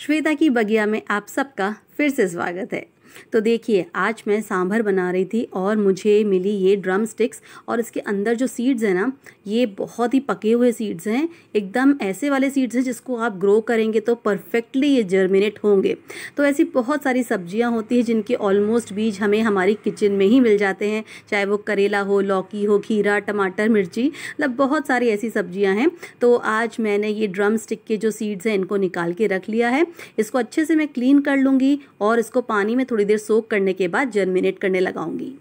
श्वेता की बगिया में आप सबका फिर से स्वागत है तो देखिए आज मैं सांभर बना रही थी और मुझे मिली ये ड्रम स्टिक्स और इसके अंदर जो सीड्स हैं ना ये बहुत ही पके हुए सीड्स हैं एकदम ऐसे वाले सीड्स हैं जिसको आप ग्रो करेंगे तो परफेक्टली ये जर्मिनेट होंगे तो ऐसी बहुत सारी सब्जियां होती हैं जिनके ऑलमोस्ट बीज हमें हमारी किचन में ही मिल जाते हैं चाहे वो करेला हो लौकी हो खीरा टमाटर मिर्ची मतलब बहुत सारी ऐसी सब्जियाँ हैं तो आज मैंने ये ड्रम स्टिक के जो सीड्स हैं इनको निकाल के रख लिया है इसको अच्छे से मैं क्लीन कर लूँगी और इसको पानी में थोड़ी देर सोख करने के बाद जर्मिनेट करने लगाऊंगी